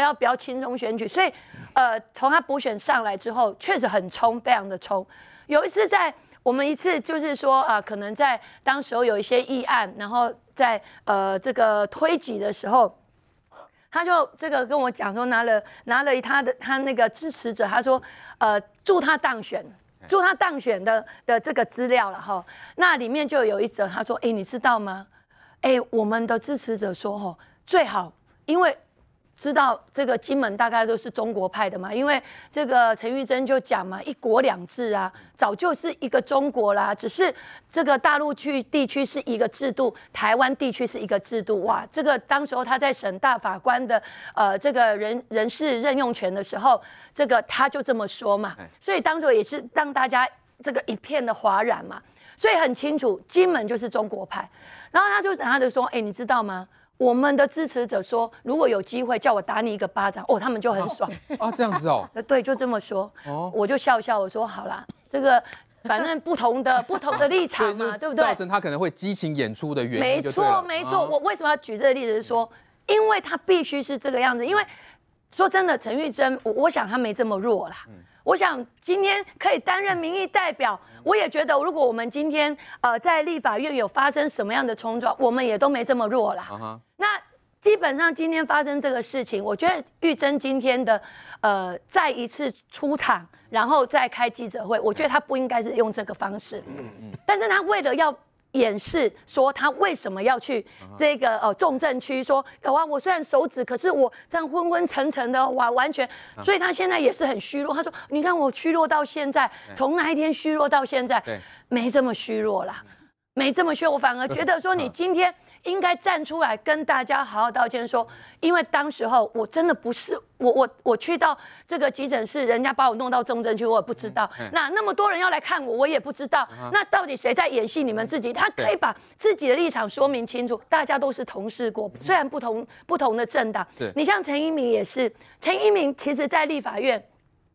要比较轻松选举，所以，呃，从他补选上来之后，确实很冲，非常的冲。有一次在我们一次就是说啊，可能在当时候有一些议案，然后在呃这个推举的时候，他就这个跟我讲说，拿了拿了他的他那个支持者，他说，呃，祝他当选，祝他当选的的这个资料了哈。那里面就有一则，他说，哎，你知道吗？哎，我们的支持者说，哦，最好因为。知道这个金门大概都是中国派的嘛？因为这个陈玉珍就讲嘛，一国两制啊，早就是一个中国啦，只是这个大陆区地区是一个制度，台湾地区是一个制度。哇，这个当时候他在审大法官的呃这个人人事任用权的时候，这个他就这么说嘛，所以当时候也是让大家这个一片的哗然嘛。所以很清楚，金门就是中国派。然后他就等他就说，哎，你知道吗？我们的支持者说，如果有机会叫我打你一个巴掌，哦，他们就很爽。啊，这样子哦。对，就这么说。哦，我就笑笑，我说好啦，这个反正不同的不同的立场嘛，对不对？造成他可能会激情演出的原因。没错，没错。我为什么要举这个例子？是说，因为他必须是这个样子。因为说真的，陈玉珍，我我想他没这么弱啦。嗯。我想今天可以担任民意代表，我也觉得如果我们今天呃在立法院有发生什么样的冲撞，我们也都没这么弱啦。那基本上今天发生这个事情，我觉得玉珍今天的呃再一次出场，然后再开记者会，我觉得她不应该是用这个方式。但是她为了要。演示说他为什么要去这个呃重症区？说啊，我虽然手指，可是我这样昏昏沉沉的，完完全，所以他现在也是很虚弱。他说：“你看我虚弱到现在，从那一天虚弱到现在，没这么虚弱啦，没这么虚。我反而觉得说你今天。”应该站出来跟大家好好道歉，说因为当时候我真的不是我，我我去到这个急诊室，人家把我弄到重症区，我不知道。那那么多人要来看我，我也不知道。那到底谁在演戏？你们自己，他可以把自己的立场说明清楚。大家都是同事过，虽然不同不同的政党。你像陈一鸣也是，陈一鸣其实在立法院，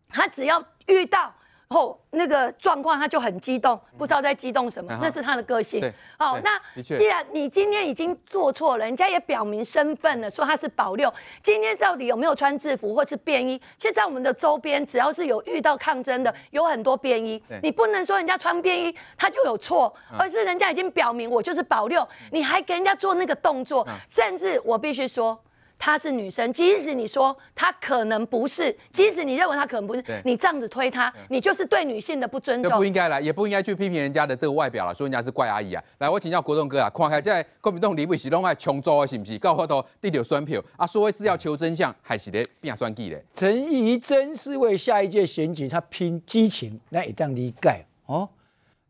他只要遇到。后那个状况他就很激动，不知道在激动什么，那是他的个性。好，那既然你今天已经做错了，人家也表明身份了，说他是保六，今天到底有没有穿制服或是便衣？现在我们的周边只要是有遇到抗争的，有很多便衣。你不能说人家穿便衣他就有错，而是人家已经表明我就是保六，你还给人家做那个动作，甚至我必须说。她是女生，即使你说她可能不是，即使你认为她可能不是，你这样子推她，你就是对女性的不尊重。不应该来，也不应该去批评人家的这个外表了，说人家是怪阿姨啊。来，我请教国栋哥啊，看还在国民党里不是拢爱穷追啊，是不？是搞到地流酸票啊？说一次要求真相，还是得变酸计的。陈怡真是为下一届选举，他拼激情，那一党理解哦。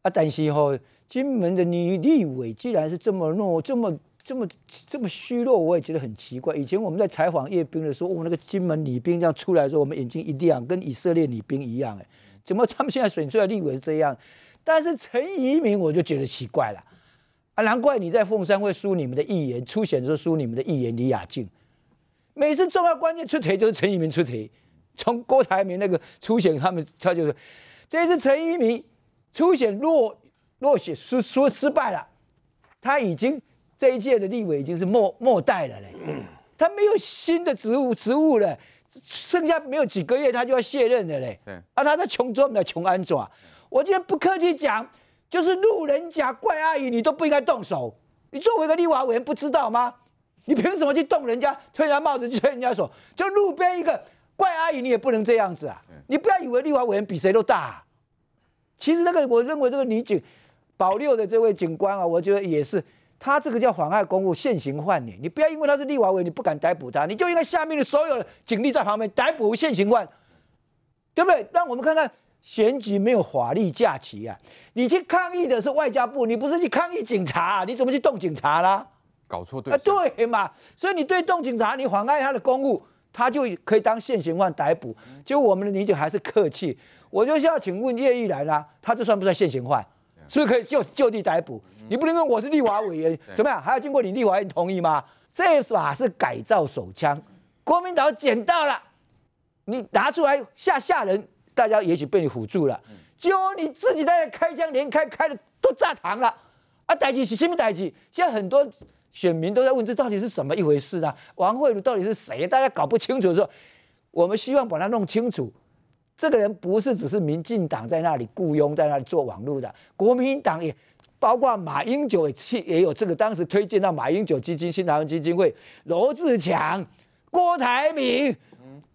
啊，但是吼，金门的女立委，既然是这么弱，这么。这么这么虚弱，我也觉得很奇怪。以前我们在采访阅兵的时候，我那个金门女兵这样出来的时候，我们眼睛一亮，跟以色列女兵一样。哎，怎么他们现在选出来立委是这样？但是陈宜民我就觉得奇怪了，啊，难怪你在凤山会输你们的议员，初选的时候输你们的议员李雅静。每次重要关键出题就是陈宜民出题，从郭台铭那个初选，他们他就是，这次陈宜民初选落落选输输失败了，他已经。这一届的立委已经是末末代了嘞，他没有新的职务职务了，剩下没有几个月他就要卸任了嘞。啊，而他在琼州的琼安佐，我今天不客气讲，就是路人甲怪阿姨，你都不应该动手。你作为一个立委，不知道吗？你凭什么去动人家，推人家帽子，去推人家手？就路边一个怪阿姨，你也不能这样子啊！你不要以为立委委员比谁都大。其实那个，我认为这个女警保六的这位警官啊，我觉得也是。他这个叫妨碍公务、现行犯你，你不要因为他是立委，你不敢逮捕他，你就应该下面的所有的警力在旁边逮捕现行犯，对不对？让我们看看，选举没有法律架期啊！你去抗议的是外交部，你不是去抗议警察，你怎么去动警察啦？搞错对？啊，对嘛！所以你对动警察，你妨碍他的公务，他就可以当现行犯逮捕。就果我们的理警还是客气，我就要请问叶玉兰啦，他这算不算现行犯？是不是可以就就地逮捕？你不能说我是立法委员怎么样，还要经过你立法院同意吗？这把是改造手枪，国民党捡到了，你拿出来吓吓人，大家也许被你唬住了，结果你自己在开枪连开，开的都炸膛了啊！逮起是不么逮起？现在很多选民都在问这到底是什么一回事呢？王慧如到底是谁？大家搞不清楚的时候，我们希望把它弄清楚。这个人不是只是民进党在那里雇佣，在那里做网路的，国民党也包括马英九也也有这个，当时推荐到马英九基金、新台湾基金会，罗志强、郭台铭，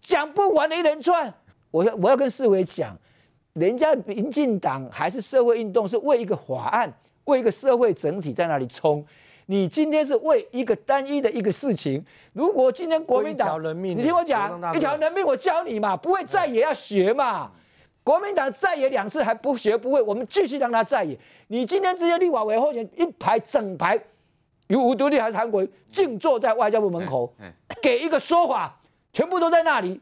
讲不完的一连串。我要我要跟市委讲，人家民进党还是社会运动，是为一个法案，为一个社会整体在那里冲。你今天是为一个单一的一个事情。如果今天国民党，你听我讲，一条人命我教你嘛，不会再也要学嘛。国民党再野两次还不学不会，我们继续让他再野。你今天直接立委、后援一排整排，有无独立还是韩国，静坐在外交部门口，给一个说法，全部都在那里。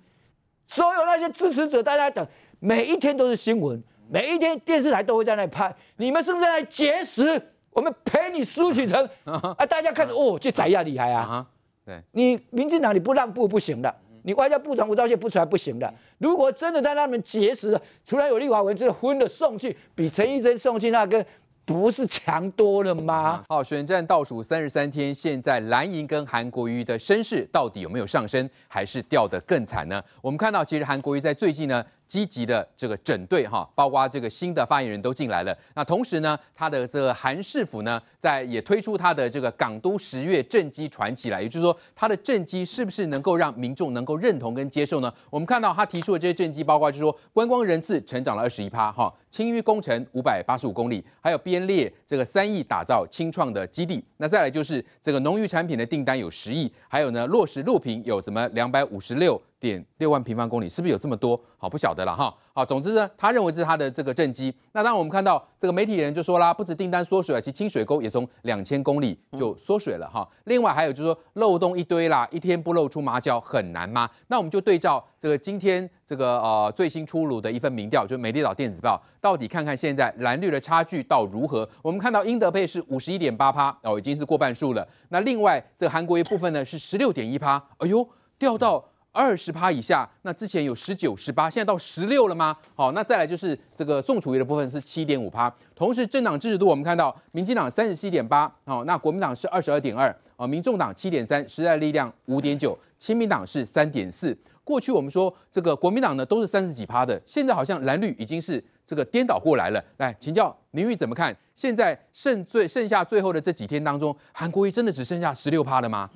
所有那些支持者，大家等，每一天都是新闻，每一天电视台都会在那拍，你们是不是在那劫食？我们陪你苏启成 啊，大家看着哦，这宰呀厉害啊！对，你民进党你不让步不行的，你外交部长吴钊燮不出来不行的。如果真的在那边结识了，除了有立华文资昏的送去，比陈义生送去那个不是强多了吗？好，选战倒数三十三天，现在蓝营跟韩国瑜的声势到底有没有上升，还是掉得更惨呢？我们看到，其实韩国瑜在最近呢。积极的这个整队哈，包括这个新的发言人都进来了。那同时呢，他的这个韩市府呢，在也推出他的这个港都十月政绩传起来，也就是说他的政绩是不是能够让民众能够认同跟接受呢？我们看到他提出的这些政绩，包括就是说观光人次成长了二十一趴哈，清淤工程五百八十五公里，还有编列这个三亿打造清创的基地。那再来就是这个农渔产品的订单有十亿，还有呢落实陆平有什么两百五十六。点六万平方公里是不是有这么多？好，不晓得了哈。好，总之呢，他认为这是他的这个政绩。那当然，我们看到这个媒体人就说啦，不止订单缩水而其清水沟也从两千公里就缩水了哈。另外还有就是说漏洞一堆啦，一天不露出马脚很难吗？那我们就对照这个今天这个呃最新出炉的一份民调，就《是美丽岛电子报》，到底看看现在蓝绿的差距到如何。我们看到英德佩是五十一点八趴哦，已经是过半数了。那另外这个韩国一部分呢是十六点一趴，哎呦掉到。二十趴以下，那之前有十九、十八，现在到十六了吗？好，那再来就是这个宋楚瑜的部分是七点五趴，同时政党支持度我们看到，民进党三十七点八，好，那国民党是二十二点二，啊，民众党七点三，时代力量五点九，亲民党是三点四。过去我们说这个国民党呢都是三十几趴的，现在好像蓝绿已经是这个颠倒过来了。来请教林玉怎么看？现在剩最剩下最后的这几天当中，韩国瑜真的只剩下十六趴了吗？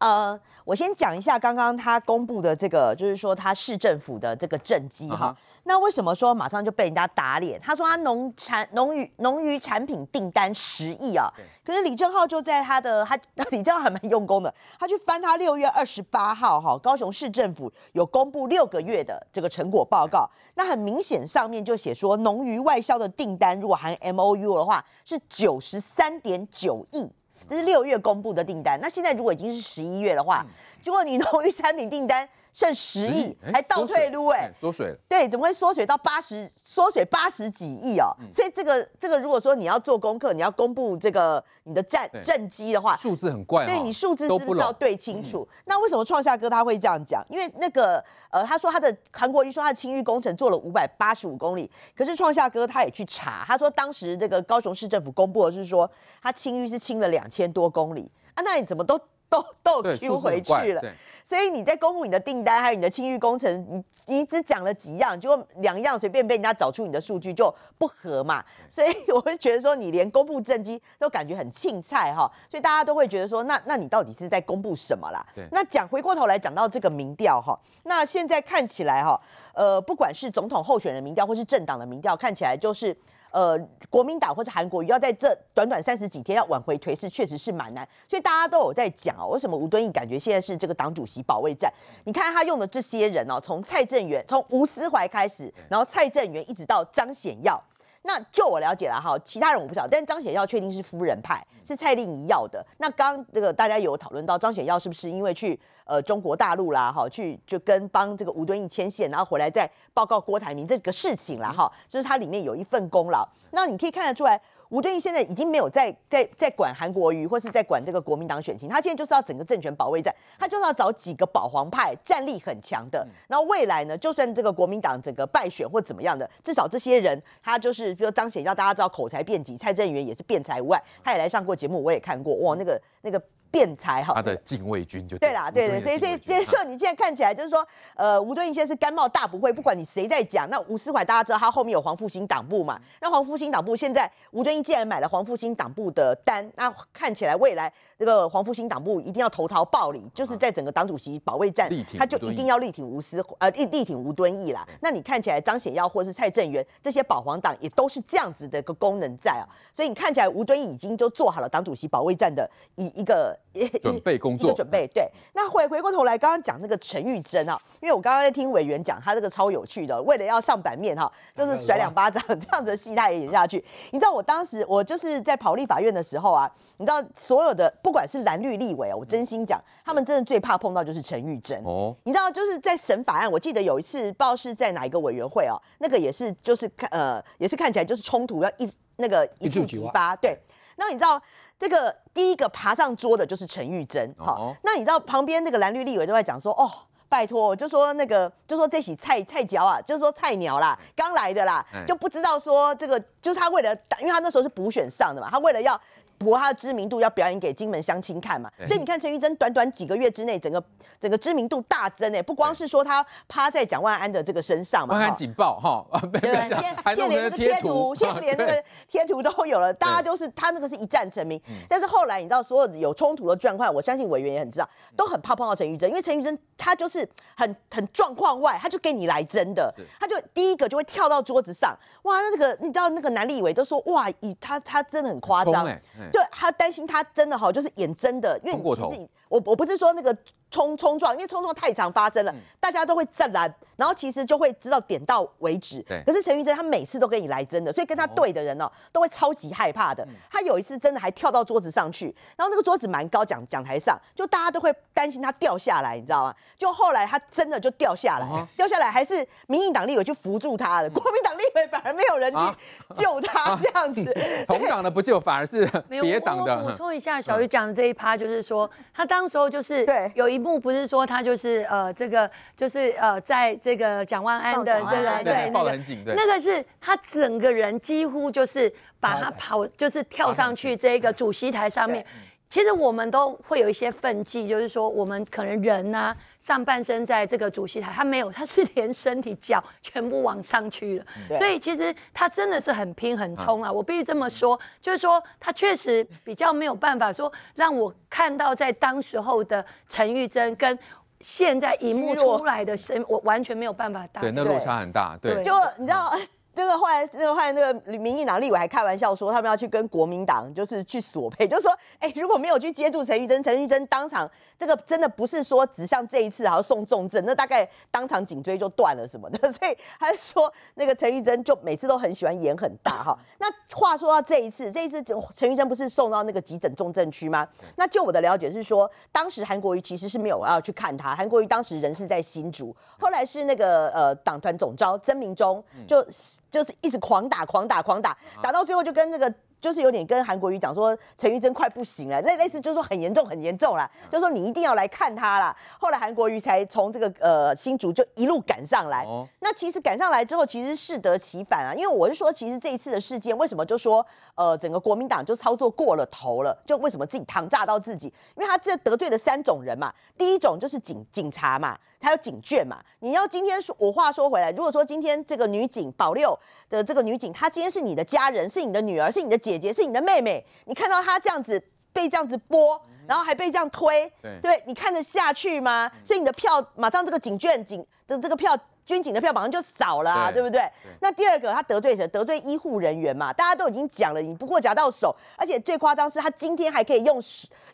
呃，我先讲一下刚刚他公布的这个，就是说他市政府的这个政绩哈。那为什么说马上就被人家打脸？他说他农产、农渔、农渔产品订单十亿啊，可是李正浩就在他的他，李正浩还蛮用功的，他去翻他六月二十八号哈，高雄市政府有公布六个月的这个成果报告。那很明显上面就写说，农渔外销的订单如果含 M O U 的话是九十三点九亿。这是六月公布的订单，那现在如果已经是十一月的话，如果你农 业产品订单。剩十亿还倒退路哎，缩水。对，怎么会缩水到八十？缩水八十几亿哦。所以这个这个，如果说你要做功课，你要公布这个你的战战绩的话，数字很怪，对你数字是不是要对清楚？那为什么创夏哥他会这样讲？因为那个呃，他说他的韩国瑜说他清淤工程做了五百八十五公里，可是创夏哥他也去查，他说当时这个高雄市政府公布的是说他清淤是清了两千多公里啊，那你怎么都？都都 Q 回去了，所以你在公布你的订单还有你的清誉工程，你你只讲了几样，就两样随便被人家找出你的数据就不合嘛，所以我会觉得说你连公布政绩都感觉很庆菜哈，所以大家都会觉得说，那那你到底是在公布什么啦？那讲回过头来讲到这个民调哈，那现在看起来哈，呃，不管是总统候选人民调或是政党的民调，看起来就是。呃，国民党或是韩国瑜要在这短短三十几天要挽回颓势，确实是蛮难，所以大家都有在讲哦，为什么吴敦义感觉现在是这个党主席保卫战？你看他用的这些人哦，从蔡正元、从吴思怀开始，然后蔡正元一直到张显耀。那就我了解了哈，其他人我不晓得，但张显耀确定是夫人派，是蔡令仪要的。那刚这个大家有讨论到张显耀是不是因为去呃中国大陆啦哈，去就跟帮这个吴敦义牵线，然后回来再报告郭台铭这个事情啦哈，就是他里面有一份功劳。那你可以看得出来，吴敦义现在已经没有在在在管韩国瑜，或是在管这个国民党选情，他现在就是要整个政权保卫战，他就是要找几个保皇派战力很强的。那未来呢，就算这个国民党整个败选或怎么样的，至少这些人他就是。比如张显要大家知道口才辩捷，蔡正元也是辩才无碍，他也来上过节目，我也看过，哇，那个那个。辩才哈，他的禁卫军就对啦，对对，所以这以受你现在看起来就是说，呃，吴敦义现在是甘冒大不讳，不管你谁在讲，那吴思怀大家知道他后面有黄复兴党部嘛，那黄复兴党部现在吴敦义既然买了黄复兴党部的单，那看起来未来这个黄复兴党部一定要投桃报李，就是在整个党主席保卫战，他就一定要力挺吴思，呃，力力挺吴敦义啦。那你看起来张显耀或者是蔡正元这些保皇党也都是这样子的一个功能在啊，所以你看起来吴敦义已经就做好了党主席保卫战的一一个。准备工作，准备。对，那回回过头来，刚刚讲那个陈玉珍啊，因为我刚刚在听委员讲，他这个超有趣的，为了要上版面哈，就是甩两巴掌这样子戏，他也演下去。你知道，我当时我就是在跑立法院的时候啊，你知道所有的不管是蓝绿立委啊，我真心讲，他们真的最怕碰到就是陈玉珍哦。你知道，就是在审法案，我记得有一次不知道是在哪一个委员会哦，那个也是就是看呃，也是看起来就是冲突要一那个一触即发。对，那你知道？这个第一个爬上桌的就是陈玉珍，好，那你知道旁边那个蓝绿立委都在讲说，哦。拜托，我就说那个，就说这起菜菜椒啊，就是说菜鸟啦，刚来的啦，就不知道说这个，就是他为了，因为他那时候是补选上的嘛，他为了要博他的知名度，要表演给金门乡亲看嘛。所以你看陈玉珍短短几个月之内，整个整个知名度大增哎，不光是说他趴在蒋万安的这个身上嘛，万安紧抱哈，对对现在连那个贴图，在 连那个贴图都有了，大家都是他那个是一战成名，但是后来你知道所有有冲突的状况，我相信委员也很知道，都很怕碰到陈玉珍，因为陈玉珍他就是。很很状况外，他就给你来真的，他就第一个就会跳到桌子上，哇，那个你知道那个男立伟都说哇，以他他真的很夸张，对他担心他真的哈，就是演真的，因为其实。我我不是说那个冲冲撞，因为冲撞太常发生了，大家都会站蓝，然后其实就会知道点到为止。可是陈玉珍他每次都跟你来真的，所以跟他对的人哦都会超级害怕的。他有一次真的还跳到桌子上去，然后那个桌子蛮高，讲讲台上，就大家都会担心他掉下来，你知道吗？就后来他真的就掉下来，掉下来还是民进党立委去扶住他了，国民党立委反而没有人去救他，这样子。同党的不救，反而是别党的。补充一下，小鱼讲的这一趴就是说，他当。那时候就是有一幕，不是说他就是呃，这个就是呃，在这个蒋万安的这个对那个那个是他整个人几乎就是把他跑，就是跳上去这个主席台上面。其实我们都会有一些奋悸，就是说我们可能人呢上半身在这个主席台，他没有，他是连身体脚全部往上去了，所以其实他真的是很拼很冲啊，我必须这么说，就是说他确实比较没有办法说让我看到在当时候的陈玉珍跟现在荧幕出来的身，我完全没有办法打，对，那落差很大，对，就你知道。那个后来，那个后来，那个民进党立委还开玩笑说，他们要去跟国民党，就是去索赔，就是说，哎，如果没有去接触陈玉珍，陈玉珍当场这个真的不是说指向这一次，然要送重症，那大概当场颈椎就断了什么的。所以他说，那个陈玉珍就每次都很喜欢演很大哈。那话说到这一次，这一次陈玉珍不是送到那个急诊重症区吗？那就我的了解是说，当时韩国瑜其实是没有要去看他，韩国瑜当时人是在新竹，后来是那个呃党团总召曾明忠就。就是一直狂打、狂打、狂打，打到最后就跟那个。就是有点跟韩国瑜讲说陈玉珍快不行了，那类似就是说很严重很严重了，就说你一定要来看他了。后来韩国瑜才从这个呃新竹就一路赶上来。那其实赶上来之后，其实适得其反啊。因为我是说，其实这一次的事件，为什么就说呃整个国民党就操作过了头了？就为什么自己糖炸到自己？因为他这得罪了三种人嘛。第一种就是警警察嘛，他有警眷嘛。你要今天我话说回来，如果说今天这个女警保六的这个女警，她今天是你的家人，是你的女儿，是你的姐。姐姐是你的妹妹，你看到她这样子被这样子拨，然后还被这样推，对，你看得下去吗？所以你的票马上这个警卷警的这个票。军警的票马上就少了啊，对不对？那第二个他得罪谁？得罪医护人员嘛？大家都已经讲了，你不过夹到手。而且最夸张是他今天还可以用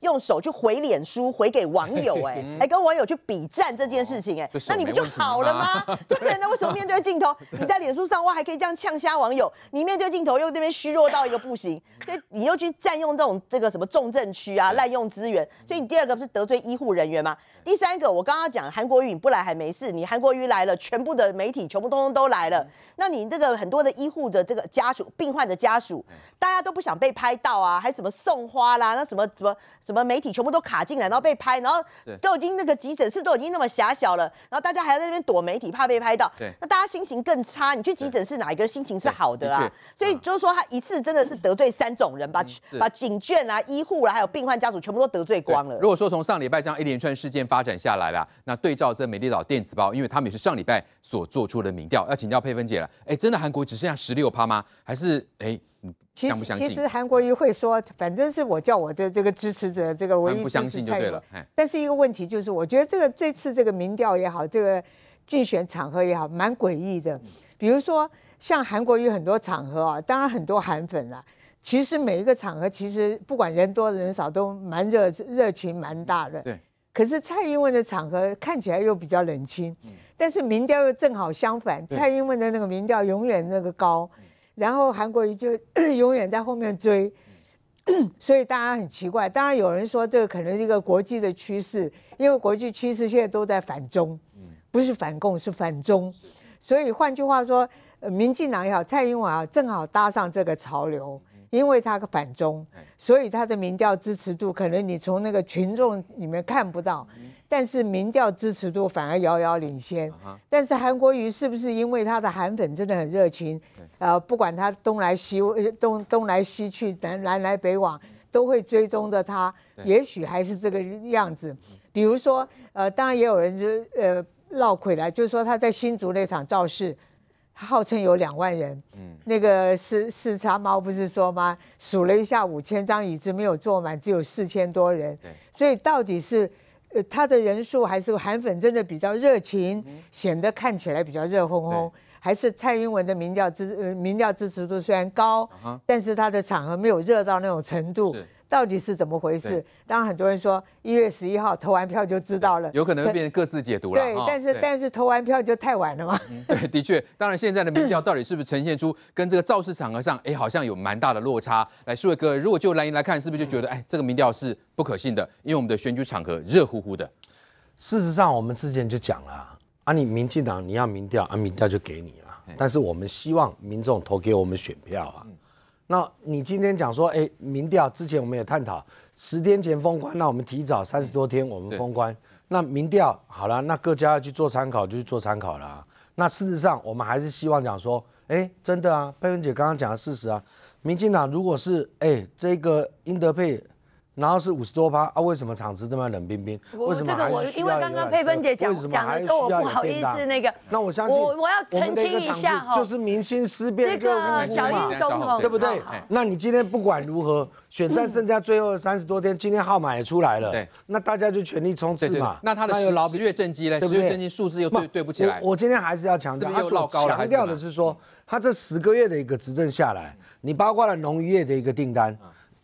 用手去回脸书，回给网友，哎，哎跟网友去比战这件事情，哎，那你不就好了吗？不对？呢，为什么面对镜头 你在脸书上哇还可以这样呛瞎网友，你面对镜头又那边虚弱到一个不行，所以你又去占用这种这个什么重症区啊，滥用资源。所以你第二个是得罪医护人员吗？第三个我刚刚讲韩国瑜不来还没事，你韩国瑜来了全。部的媒体全部通通都来了，那你这个很多的医护的这个家属、病患的家属，大家都不想被拍到啊，还什么送花啦，那什么什么什么媒体全部都卡进来，然后被拍，然后都已经那个急诊室都已经那么狭小了，然后大家还要在那边躲媒体，怕被拍到。对，那大家心情更差，你去急诊室哪一个心情是好的啊？所以就是说，他一次真的是得罪三种人，把把警卷啊、医护啦，还有病患家属全部都得罪光了。如果说从上礼拜这样一连串事件发展下来啦，那对照这美丽岛电子报，因为他们也是上礼拜。所做出的民调，要请教佩芬姐了。哎，真的韩国只剩下十六趴吗？还是哎，其实其实韩国瑜会说，反正是我叫我的这个支持者，这个我。不相信就对了。但是一个问题就是，我觉得这个这次这个民调也好，这个竞选场合也好，蛮诡异的。比如说，像韩国瑜很多场合啊，当然很多韩粉啊。其实每一个场合，其实不管人多人少，都蛮热热情蛮大的。对。可是蔡英文的场合看起来又比较冷清，但是民调又正好相反，蔡英文的那个民调永远那个高，然后韩国瑜就 永远在后面追，所以大家很奇怪。当然有人说这个可能是一个国际的趋势，因为国际趋势现在都在反中，不是反共是反中，所以换句话说，民进党也好，蔡英文啊，正好搭上这个潮流。因为他个反中，所以他的民调支持度可能你从那个群众里面看不到，但是民调支持度反而遥遥领先。但是韩国瑜是不是因为他的韩粉真的很热情？呃，不管他东来西东东来西去、南南来北往，都会追踪着他。也许还是这个样子。比如说，呃，当然也有人就呃绕回来，就是说他在新竹那场造势。号称有两万人，嗯，那个四四茶猫不是说吗？数了一下，五千张椅子没有坐满，只有四千多人。对，所以到底是，呃，他的人数还是韩粉真的比较热情，显得看起来比较热烘烘，还是蔡英文的民调支民调支持度虽然高，但是他的场合没有热到那种程度。到底是怎么回事？当然，很多人说一月十一号投完票就知道了，有可能会变成各自解读了。对，但是但是投完票就太晚了嘛。对，的确，当然现在的民调到底是不是呈现出跟这个造势场合上，哎，好像有蛮大的落差。来，树伟哥，如果就蓝营来看，是不是就觉得哎，这个民调是不可信的？因为我们的选举场合热乎乎的。事实上，我们之前就讲了，啊，你民进党你要民调，啊，民调就给你啊，但是我们希望民众投给我们选票啊。那你今天讲说，哎，民调之前我们也探讨，十天前封关，那我们提早三十多天我们封关，那民调好了，那各家要去做参考就去做参考了。那事实上，我们还是希望讲说，哎，真的啊，佩芬姐刚刚讲的事实啊，民进党如果是哎这个英德佩。然后是五十多趴啊？为什么场子这么冷冰冰？为什么我是？因为刚刚佩芬姐讲讲的时候，不好意思，那个。那我相信我我要澄清一下哈，就是明星思变，那个小英中哦，对不对？那你今天不管如何，选战剩下最后三十多天，今天号码也出来了，那大家就全力冲刺嘛。那他的十月越正激呢，对不对？数字又对对不起来。我今天还是要强调，我强调的是说，他这十个月的一个执政下来，你包括了农业的一个订单。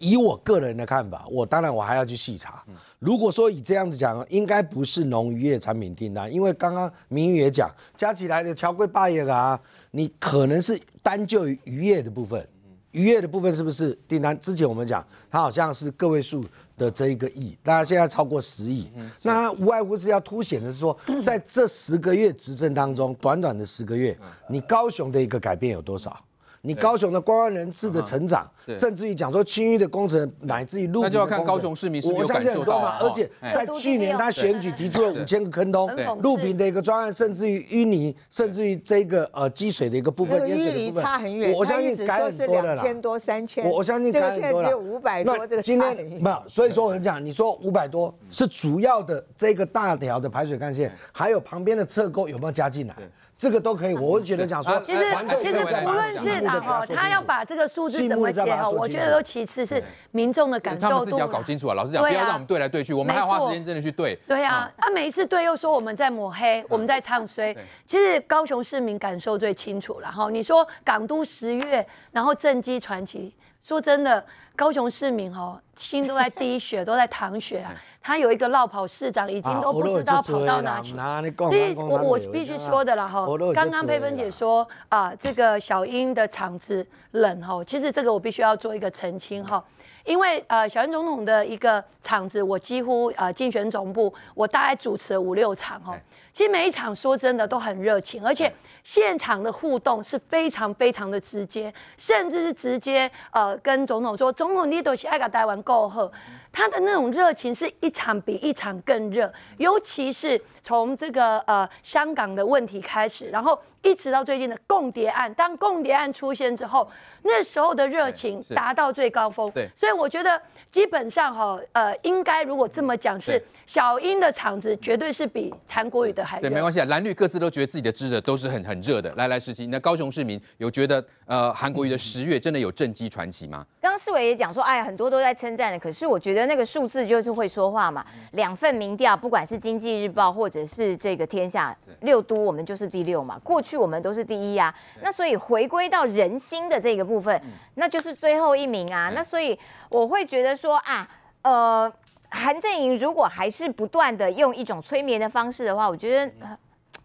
以我个人的看法，我当然我还要去细查。如果说以这样子讲，应该不是农渔业产品订单，因为刚刚明宇也讲，加起来的桥贵八也啊，你可能是单就渔业的部分，渔业的部分是不是订单？之前我们讲，它好像是个位数的这一个亿，那现在超过十亿，那无外乎是要凸显的是说，在这十个月执政当中，短短的十个月，你高雄的一个改变有多少？你高雄的关关人士的成长，甚至于讲说清淤的工程，乃至于路，那就要看高雄市民是有感受到。我相信很多嘛，而且在去年他选举提出了五千个坑洞、路平的一个专案，甚至于淤泥，甚至于这个呃积水的一个部分，淹水的部分，我相信改很多了。千多三千，我我相信改很多了。现在只有五百多，这个今天没有。所以说，我讲，你说五百多是主要的这个大条的排水干线，还有旁边的侧沟有没有加进来？这个都可以，我会觉得讲说，其实其实无论是。他要把这个数字怎么写哦，我觉得都其次，是民众的感受度。他们自己要搞清楚啊！老实讲，不要让我们对来对去，我们还要花时间真的去对。对啊，他每一次对又说我们在抹黑，我们在唱衰。其实高雄市民感受最清楚了。哈，你说港都十月，然后正基传奇，说真的。高雄市民哈，心都在滴血，都在淌血啊！他有一个绕跑市长，已经都不知道跑到哪去。所以，我我必须说的啦哈。刚刚佩芬姐说啊，这个小英的场子冷哈，其实这个我必须要做一个澄清哈。因为呃，小英总统的一个场子，我几乎呃竞选总部，我大概主持五六场哦。其实每一场说真的都很热情，而且现场的互动是非常非常的直接，甚至是直接呃跟总统说：“总统，你都是爱个台湾够好。”他的那种热情是一场比一场更热，尤其是从这个呃香港的问题开始，然后一直到最近的共谍案。当共谍案出现之后，那时候的热情达到最高峰。对，所以我觉得。基本上哈，呃，应该如果这么讲是小英的场子绝对是比韩国瑜的还热。对，没关系，啊，蓝绿各自都觉得自己的支识都是很很热的。来来，时机。那高雄市民有觉得呃，韩国瑜的十月真的有正绩传奇吗？刚刚世伟也讲说，哎，很多都在称赞的。可是我觉得那个数字就是会说话嘛。两份民调，不管是经济日报或者是这个天下六都，我们就是第六嘛。过去我们都是第一啊。那所以回归到人心的这个部分，那就是最后一名啊。那所以我会觉得。说啊，呃，韩正营如果还是不断的用一种催眠的方式的话，我觉得，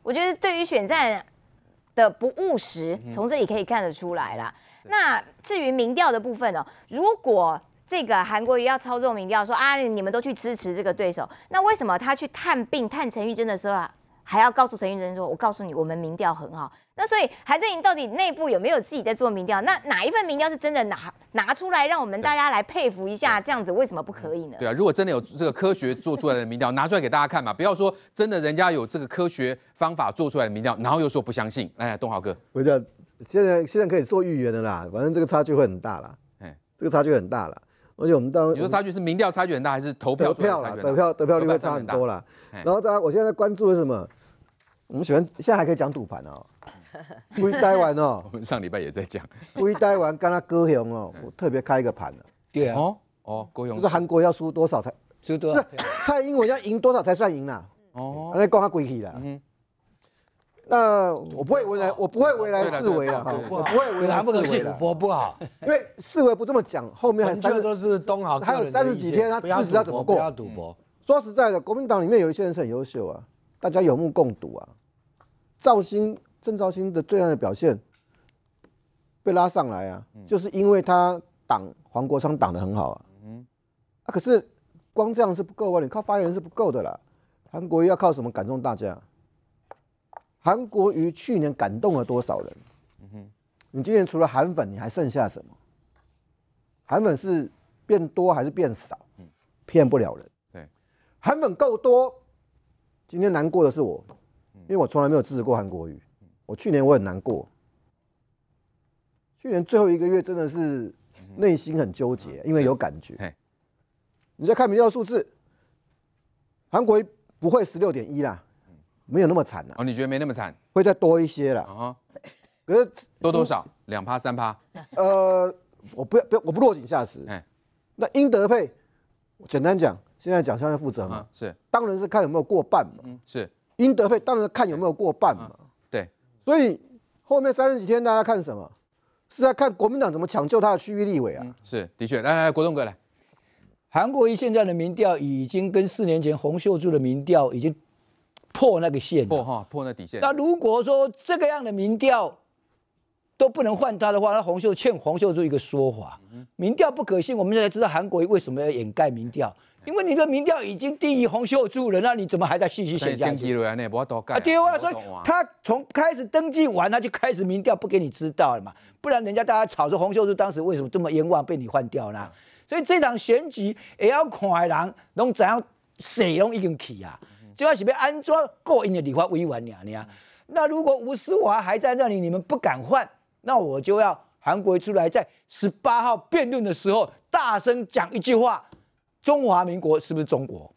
我觉得对于选战的不务实，从这里可以看得出来啦。那至于民调的部分呢，如果这个韩国瑜要操纵民调，说啊，你们都去支持这个对手，那为什么他去探病探陈玉珍的时候？还要告诉陈云生说：“我告诉你，我们民调很好。”那所以，韩正仁到底内部有没有自己在做民调？那哪一份民调是真的？拿拿出来让我们大家来佩服一下，这样子为什么不可以呢？对啊，如果真的有这个科学做出来的民调，拿出来给大家看嘛！不要说真的，人家有这个科学方法做出来的民调，然后又说不相信。哎，东豪哥，我觉得现在现在可以做预言的啦，反正这个差距会很大啦。哎，这个差距很大了。而且我们当你说差距是民调差距很大，还是投票票了得票得票率会差很多啦。然后大家，我现在关注是什么？我们喜欢现在还可以讲赌盘哦，不 微待完哦。我们上礼拜也在讲不微待完，刚刚歌熊哦，我特别开一个盘了。对啊，哦哦，歌熊就是韩国要输多少才？输多少？蔡英文要赢多少才算赢啦？哦，那够他鬼气了。嗯，那我不会为难，我不会为难四维了哈，我不会为难不可信，赌博不好，因为四维不这么讲，后面还三十都是东好，还有三十几天他不知要怎么过。不要赌博，说实在的，国民党里面有一些人是很优秀啊。大家有目共睹啊，赵兴郑兆兴的最烂的表现被拉上来啊，就是因为他挡黄国昌挡得很好啊，啊可是光这样是不够啊，你靠发言人是不够的啦，韩国瑜要靠什么感动大家？韩国瑜去年感动了多少人？嗯哼，你今年除了韩粉你还剩下什么？韩粉是变多还是变少？嗯，骗不了人。对，韩粉够多。今天难过的是我，因为我从来没有支持过韩国瑜。我去年我很难过，去年最后一个月真的是内心很纠结，因为有感觉。你在看民调数字，韩国瑜不会十六点一啦，没有那么惨啊？哦，你觉得没那么惨，会再多一些了啊？可是多多少？两趴三趴？呃，我不要不要，我不落井下石。那英德配，简单讲。现在讲现在负责嘛，是当然，是看有没有过半嘛，是应得配，当然看有没有过半嘛。对，所以后面三十几天大家看什么？是在看国民党怎么抢救他的区域立委啊？是的确，来来，国栋哥来。韩国瑜现在的民调已经跟四年前洪秀柱的民调已经破那个线，破哈，破那底线。那如果说这个样的民调都不能换他的话，那洪秀欠洪秀柱一个说法。民调不可信，我们在知道韩国瑜为什么要掩盖民调。因为你的民调已经低于洪秀柱了，那你怎么还在继续选这样子？啊，所以他从开始登记完，他就开始民调不给你知道了嘛，不然人家大家吵说洪秀柱当时为什么这么冤枉被你换掉呢？所以这场选举也要看人能怎样使用一根气啊，就要是被安装过硬的李花威王你俩。那如果吴思华还在那里，你们不敢换，那我就要韩国出来在十八号辩论的时候大声讲一句话。中华民国是不是中国？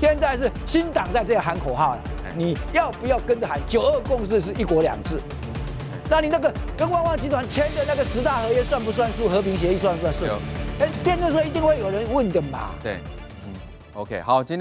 现在是新党在这里喊口号了，你要不要跟着喊？九二共识是一国两制，那你那个跟万旺集团签的那个十大合约算不算数？和平协议算不算数？哎，电动车一定会有人问的嘛？对，嗯，OK，好，今天。